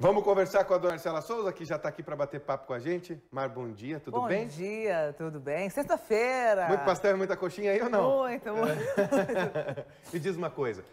Vamos conversar com a dona Marcela Souza, que já está aqui para bater papo com a gente. Mar, bom dia, tudo bom bem? Bom dia, tudo bem? Sexta-feira. Muito pastel e muita coxinha aí ou não? Muito, muito. Me diz uma coisa.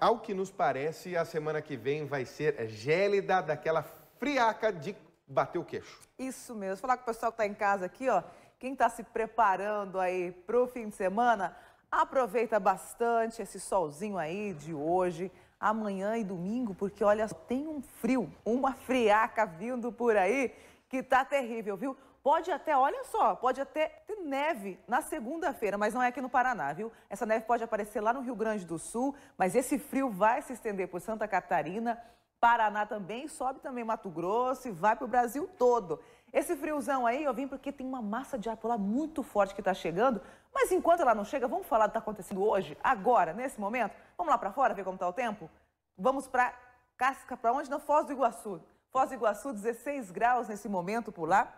Ao que nos parece, a semana que vem vai ser gélida daquela friaca de bater o queixo. Isso mesmo. Falar com o pessoal que está em casa aqui, ó. Quem está se preparando aí para o fim de semana, aproveita bastante esse solzinho aí de hoje amanhã e domingo, porque olha, tem um frio, uma friaca vindo por aí que tá terrível, viu? Pode até, olha só, pode até ter neve na segunda-feira, mas não é aqui no Paraná, viu? Essa neve pode aparecer lá no Rio Grande do Sul, mas esse frio vai se estender por Santa Catarina, Paraná também, sobe também Mato Grosso e vai para o Brasil todo. Esse friozão aí, eu vim porque tem uma massa de ar polar muito forte que está chegando, mas enquanto ela não chega, vamos falar do que está acontecendo hoje, agora, nesse momento? Vamos lá para fora ver como está o tempo? Vamos para Casca, para onde? Não, Foz do Iguaçu. Foz do Iguaçu, 16 graus nesse momento por lá.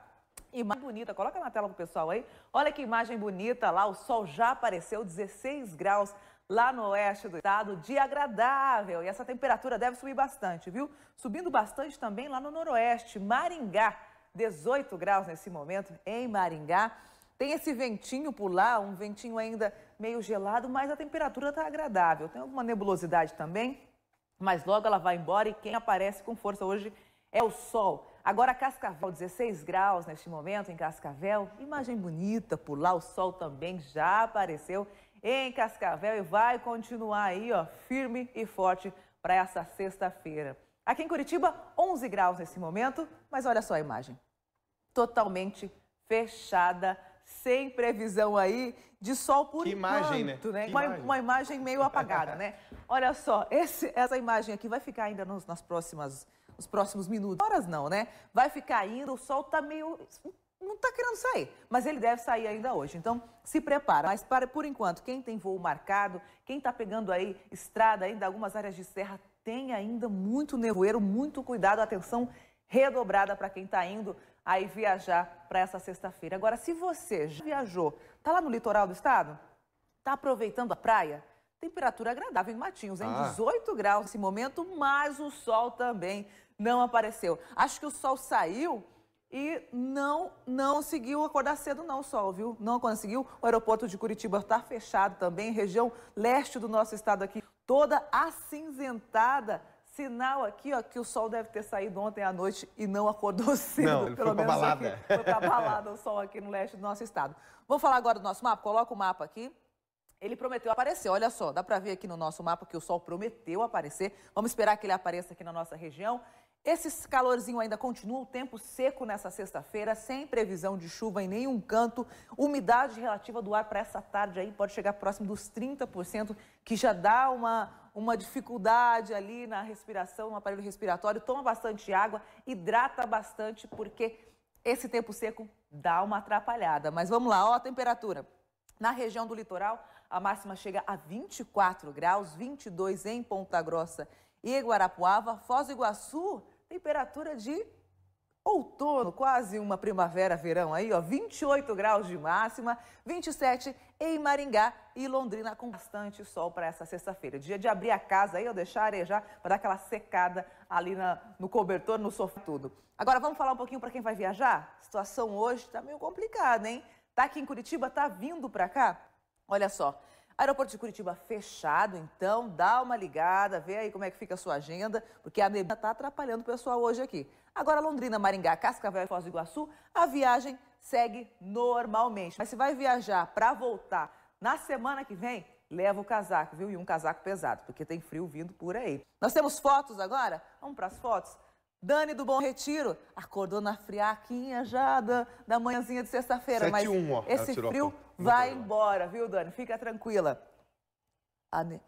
Imagem bonita, coloca na tela pro pessoal aí. Olha que imagem bonita lá, o sol já apareceu, 16 graus lá no oeste do estado, dia agradável. E essa temperatura deve subir bastante, viu? Subindo bastante também lá no noroeste, Maringá, 18 graus nesse momento em Maringá. Tem esse ventinho por lá, um ventinho ainda meio gelado, mas a temperatura está agradável. Tem alguma nebulosidade também, mas logo ela vai embora e quem aparece com força hoje é o sol. Agora Cascavel, 16 graus neste momento em Cascavel. Imagem bonita por lá, o sol também já apareceu em Cascavel e vai continuar aí, ó, firme e forte para essa sexta-feira. Aqui em Curitiba, 11 graus nesse momento, mas olha só a imagem. Totalmente fechada, sem previsão aí de sol por que imagem, né? enquanto, né? né? Uma, imagem. uma, imagem. meio apagada, né? Olha só, esse, essa imagem aqui vai ficar ainda nos, nas próximas, nos próximos minutos. Horas não, né? Vai ficar ainda, o sol tá meio não está querendo sair, mas ele deve sair ainda hoje. Então, se prepara. Mas, para, por enquanto, quem tem voo marcado, quem está pegando aí estrada ainda, algumas áreas de serra, tem ainda muito nevoeiro, muito cuidado, atenção redobrada para quem está indo aí viajar para essa sexta-feira. Agora, se você já viajou, está lá no litoral do estado, está aproveitando a praia, temperatura agradável em Matinhos, em ah. 18 graus nesse momento, mas o sol também não apareceu. Acho que o sol saiu e não, não conseguiu acordar cedo não, Sol, viu? Não conseguiu. O aeroporto de Curitiba está fechado também, região leste do nosso estado aqui, toda acinzentada. Sinal aqui, ó, que o sol deve ter saído ontem à noite e não acordou cedo. Não, pelo foi menos balada. Aqui, foi pra balada o sol aqui no leste do nosso estado. Vamos falar agora do nosso mapa? Coloca o mapa aqui. Ele prometeu aparecer, olha só, dá para ver aqui no nosso mapa que o sol prometeu aparecer. Vamos esperar que ele apareça aqui na nossa região. Esse calorzinho ainda continua, o tempo seco nessa sexta-feira, sem previsão de chuva em nenhum canto. Umidade relativa do ar para essa tarde aí pode chegar próximo dos 30%, que já dá uma, uma dificuldade ali na respiração, no aparelho respiratório. Toma bastante água, hidrata bastante, porque esse tempo seco dá uma atrapalhada. Mas vamos lá, ó a temperatura. Na região do litoral, a máxima chega a 24 graus, 22 em Ponta Grossa e Guarapuava, Foz do Iguaçu, temperatura de outono, quase uma primavera-verão aí, ó, 28 graus de máxima, 27 em Maringá e Londrina com bastante sol para essa sexta-feira. Dia de abrir a casa aí, ó, deixar arejar para dar aquela secada ali na, no cobertor, no sofá, tudo. Agora vamos falar um pouquinho para quem vai viajar? A situação hoje está meio complicada, hein? Tá aqui em Curitiba, tá vindo para cá? Olha só, Aeroporto de Curitiba fechado, então dá uma ligada, vê aí como é que fica a sua agenda, porque a neblina está atrapalhando o pessoal hoje aqui. Agora, Londrina, Maringá, Cascavel e Foz do Iguaçu, a viagem segue normalmente. Mas se vai viajar para voltar na semana que vem, leva o casaco, viu? E um casaco pesado, porque tem frio vindo por aí. Nós temos fotos agora? Vamos para as fotos? Dani do Bom Retiro acordou na friaquinha já da, da manhãzinha de sexta-feira, mas 1, ó, esse frio vai embora, viu, Dani? Fica tranquila. A ne...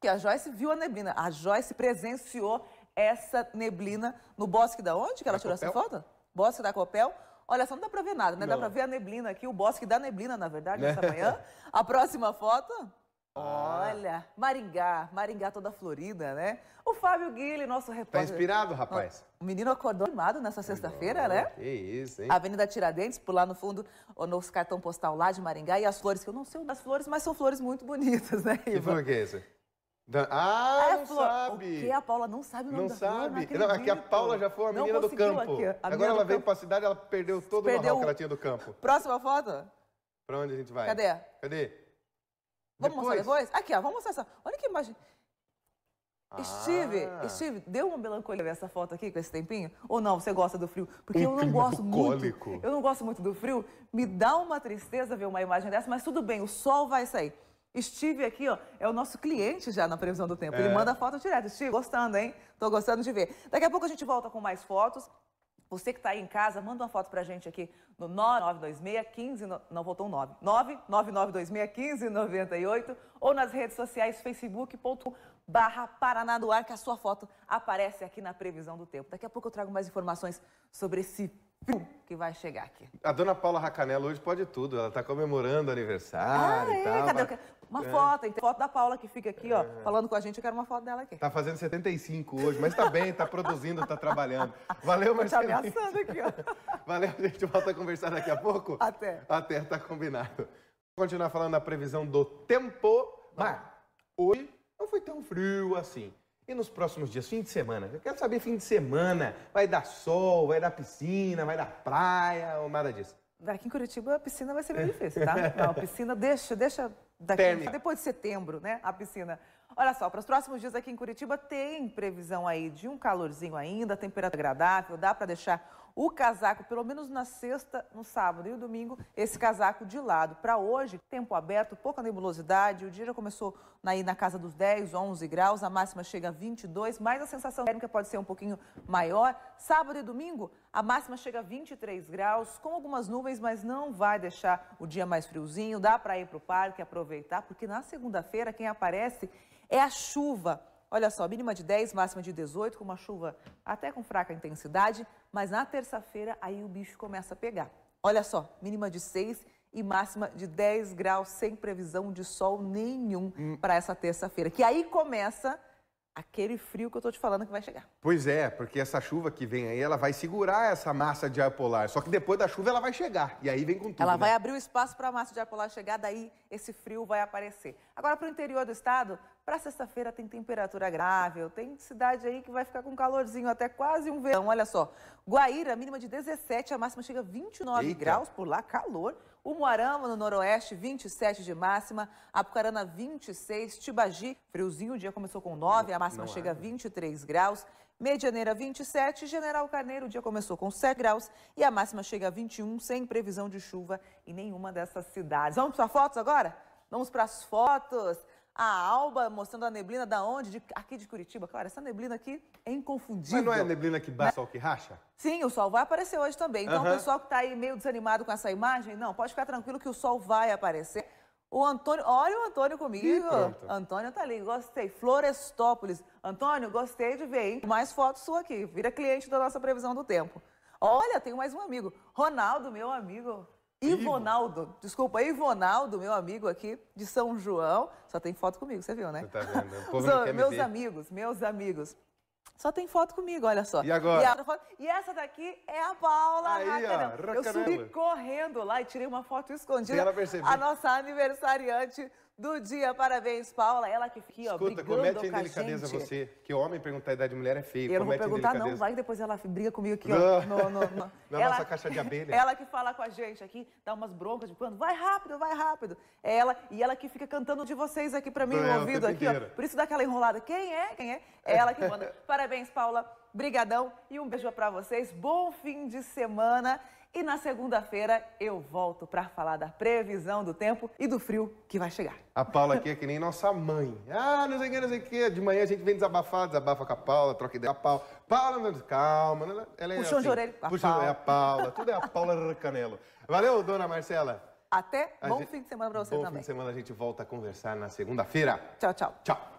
Que a Joyce viu a neblina. A Joyce presenciou essa neblina no bosque da onde que ela da tirou Copel? essa foto? Bosque da Copel. Olha só, não dá pra ver nada, né? Não. Dá pra ver a neblina aqui, o bosque da neblina, na verdade, né? nessa manhã. A próxima foto. Ah. Olha, Maringá, Maringá toda florida, né? O Fábio Guilherme, nosso tá repórter. Tá inspirado, rapaz? O menino acordou animado nessa sexta-feira, né? Que isso, hein? Avenida Tiradentes, por lá no fundo, o nosso cartão postal lá de Maringá. E as flores, que eu não sei o das flores, mas são flores muito bonitas, né, Que flor que é essa? Ah, é, não flor... sabe! O que? A Paula não sabe o nome não da sabe. Flor, não, não é que a Paula já foi a menina do campo. Aqui, Agora ela veio campo. pra cidade, ela perdeu todo perdeu... o que ela tinha do campo. Próxima foto? Pra onde a gente vai? Cadê? Cadê? Vamos depois? mostrar depois? Aqui, ó, vamos mostrar essa. Olha que imagem. Ah. Steve, Steve, deu uma melancolia ver essa foto aqui com esse tempinho? Ou não, você gosta do frio? Porque eu não gosto bucólico. muito. Eu não gosto muito do frio. Me dá uma tristeza ver uma imagem dessa, mas tudo bem, o sol vai sair. Steve aqui, ó, é o nosso cliente já na previsão do tempo. É. Ele manda foto direto. Steve, gostando, hein? Tô gostando de ver. Daqui a pouco a gente volta com mais fotos. Você que está aí em casa, manda uma foto para a gente aqui no 9926 Não, voltou um 9. 99926-1598 ou nas redes sociais facebook.com Paraná Ar, que a sua foto aparece aqui na previsão do tempo. Daqui a pouco eu trago mais informações sobre esse que vai chegar aqui. A dona Paula Racanela hoje pode tudo, ela está comemorando aniversário ah, e é, Cadê? Mas... Uma é. foto, então, foto da Paula que fica aqui, é. ó, falando com a gente, eu quero uma foto dela aqui. Tá fazendo 75 hoje, mas tá bem, tá produzindo, tá trabalhando. Valeu, Marcelo. Tá ameaçando aqui, ó. Valeu, gente, volta a conversar daqui a pouco. Até. Até, tá combinado. Vou continuar falando da previsão do tempo, mas hoje não foi tão frio assim. E nos próximos dias, fim de semana? Eu quero saber fim de semana. Vai dar sol, vai dar piscina, vai dar praia ou nada disso? Aqui em Curitiba a piscina vai ser bem difícil, tá? Não, a piscina deixa, deixa daqui, depois de setembro, né? A piscina. Olha só, para os próximos dias aqui em Curitiba tem previsão aí de um calorzinho ainda, temperatura agradável, dá para deixar o casaco, pelo menos na sexta, no sábado e o domingo, esse casaco de lado. Para hoje, tempo aberto, pouca nebulosidade, o dia já começou aí na casa dos 10, 11 graus, a máxima chega a 22, mas a sensação térmica pode ser um pouquinho maior. Sábado e domingo, a máxima chega a 23 graus, com algumas nuvens, mas não vai deixar o dia mais friozinho, dá para ir para o parque aproveitar, porque na segunda-feira quem aparece é a chuva. Olha só, mínima de 10, máxima de 18, com uma chuva até com fraca intensidade, mas na terça-feira aí o bicho começa a pegar. Olha só, mínima de 6 e máxima de 10 graus, sem previsão de sol nenhum hum. para essa terça-feira. Que aí começa aquele frio que eu tô te falando que vai chegar. Pois é, porque essa chuva que vem aí, ela vai segurar essa massa de ar polar. Só que depois da chuva ela vai chegar. E aí vem com tudo. Ela né? vai abrir o espaço para a massa de ar polar chegar, daí esse frio vai aparecer. Agora para o interior do estado, para sexta-feira tem temperatura grave, tem cidade aí que vai ficar com calorzinho até quase um verão. Olha só, Guaíra, mínima de 17, a máxima chega a 29 Eita. graus, por lá calor. Umuarama, no noroeste, 27 de máxima. Apucarana, 26. Tibagi, friozinho, o dia começou com 9, a máxima Não chega é. a né? 23 graus. Medianeira, 27. General Carneiro, o dia começou com 7 graus e a máxima chega a 21, sem previsão de chuva em nenhuma dessas cidades. Vamos para fotos agora? Vamos para as fotos a alba, mostrando a neblina da onde? De, aqui de Curitiba. Claro, essa neblina aqui é inconfundível. Mas não é a neblina que bate, né? sol que racha? Sim, o sol vai aparecer hoje também. Então, uhum. o pessoal que está aí meio desanimado com essa imagem, não, pode ficar tranquilo que o sol vai aparecer. O Antônio, olha o Antônio comigo. Antônio tá ali, gostei. Florestópolis. Antônio, gostei de ver, hein? Mais foto sua aqui. Vira cliente da nossa previsão do tempo. Olha, tenho mais um amigo. Ronaldo, meu amigo. Ivonaldo, desculpa, Ivonaldo, meu amigo aqui de São João, só tem foto comigo, você viu, né? Você tá vendo, o povo quer Meus me amigos, meus amigos. Só tem foto comigo, olha só. E agora? E, essa daqui é a Paula Aí, ó, Eu subi correndo lá e tirei uma foto escondida. E ela percebeu. A nossa aniversariante do dia. Parabéns, Paula. Ela que fica, ó, Escuta, brigando comete com a delicadeza você, que homem perguntar a idade de mulher é feio. Eu não vou perguntar não, vai que depois ela briga comigo aqui, ó. No, no, no. Na ela, nossa caixa de abelha. Ela que fala com a gente aqui, dá umas broncas de quando, vai rápido, vai rápido. É ela, e ela que fica cantando de vocês aqui pra mim, no é ouvido aqui, inteiro. ó. Por isso dá aquela enrolada. Quem é? Quem é? É ela que manda. Parabéns, Paula. Brigadão e um beijo para vocês. Bom fim de semana. E na segunda-feira eu volto para falar da previsão do tempo e do frio que vai chegar. A Paula aqui é que nem nossa mãe. Ah, não sei o que, não sei o que. De manhã a gente vem desabafar, desabafa com a Paula, troca ideia. A Paula, Paula, calma. Né? Ela, é Puxão assim, de orelha, a puxa, Paula. É a Paula, tudo é a Paula Canelo. Valeu, dona Marcela. Até a bom gente... fim de semana para você bom também. Bom fim de semana, a gente volta a conversar na segunda-feira. Tchau, tchau. Tchau.